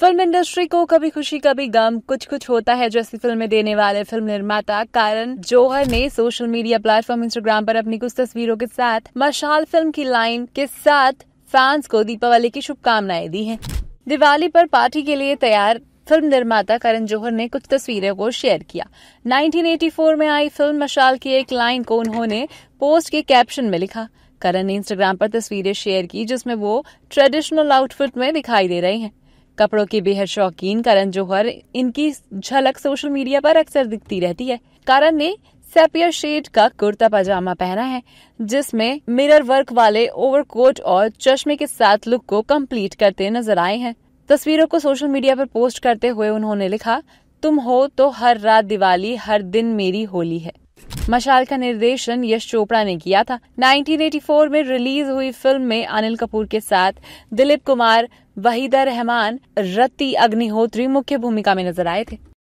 Film industry को कभी खुशी कभी गम कुछ कुछ होता है जैसी फिल्में देने वाले फिल्म निर्माता कारण जोहर ने सोशल मीडिया प्लेटफॉर्म इंस्टाग्राम पर अपनी कुछ तस्वीरों के साथ मशाल फिल्म की लाइन के साथ फैंस को दीपावली की शुभकामनाएं दी हैं। दिवाली पर पार्टी के लिए तैयार फिल्म निर्माता करण जौहर ने कुछ तस्वीरों को शेयर किया 1984 में आई फिल्म मशाल की एक लाइन को उन्होंने पोस्ट के कैप्शन में लिखा करण ने इंस्टाग्राम पर तस्वीरें शेयर की जिसमें वो ट्रेडिशनल आउटफिट में दिखाई दे रहे हैं कपड़ों की बेहद शौकीन करण जौहर इनकी झलक सोशल मीडिया पर अक्सर दिखती रहती है करण ने सेपियर शेड का कुर्ता पजामा पहना है जिसमें मिरर वर्क वाले ओवरकोट और चश्मे के साथ लुक को कंप्लीट करते नजर आए हैं तस्वीरों को सोशल मीडिया पर पोस्ट करते हुए उन्होंने लिखा तुम हो तो हर रात दिवाली हर दिन मेरी होली है मशाल का निर्देशन यश चोपड़ा ने किया था 1984 में रिलीज हुई फिल्म में अनिल कपूर के साथ दिलीप कुमार वहीदा रहमान रत्ती अग्निहोत्री मुख्य भूमिका में नजर आए थे